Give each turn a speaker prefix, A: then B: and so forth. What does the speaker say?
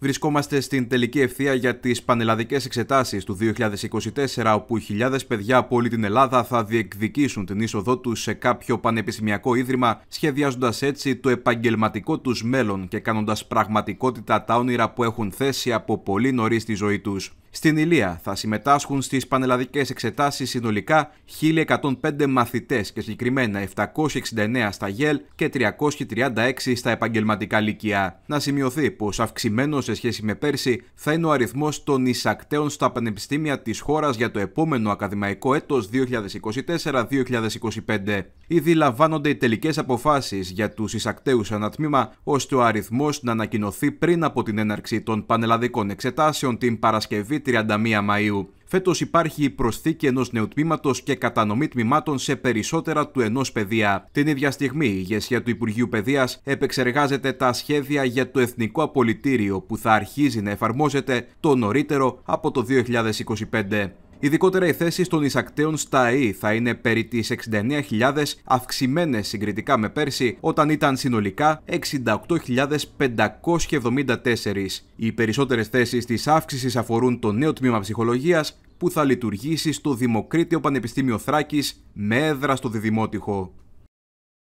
A: Βρισκόμαστε στην τελική ευθεία για τις πανελλαδικές εξετάσεις του 2024, όπου χιλιάδες παιδιά από όλη την Ελλάδα θα διεκδικήσουν την είσοδό τους σε κάποιο πανεπιστημιακό ίδρυμα, σχεδιάζοντας έτσι το επαγγελματικό τους μέλλον και κάνοντας πραγματικότητα τα όνειρα που έχουν θέσει από πολύ νωρίς στη ζωή τους. Στην Ηλία θα συμμετάσχουν στις πανελλαδικές εξετάσεις συνολικά 1.105 μαθητές και συγκεκριμένα 769 στα ΓΕΛ και 336 στα επαγγελματικά λυκεία. Να σημειωθεί πως αυξημένος σε σχέση με πέρσι θα είναι ο αριθμός των εισακτέων στα πανεπιστήμια της χώρας για το επόμενο ακαδημαϊκό έτος 2024-2025. Ήδη λαμβάνονται οι τελικές αποφάσεις για τους εισακτέους ανατμήμα ώστε ο αριθμός να ανακοινωθεί πριν από την έναρξη των πανελλαδικών εξετάσεων την Παρασκευή 31 Μαΐου. Φέτος υπάρχει η προσθήκη ενός νέου τμήματος και κατανομή τμήματων σε περισσότερα του ενός παιδεία. Την ίδια στιγμή, η ηγεσία του Υπουργείου Παιδείας επεξεργάζεται τα σχέδια για το Εθνικό Απολυτήριο που θα αρχίζει να εφαρμόζεται το νωρίτερο από το 2025. Ειδικότερα οι θέσεις των εισακτέων στα ΑΕΗ θα είναι περί τις 69.000 αυξημένες συγκριτικά με πέρσι, όταν ήταν συνολικά 68.574. Οι περισσότερες θέσεις της αύξησης αφορούν το νέο τμήμα ψυχολογίας που θα λειτουργήσει στο Δημοκρίτιο Πανεπιστήμιο Θράκης με έδρα στο Διδημότυχο.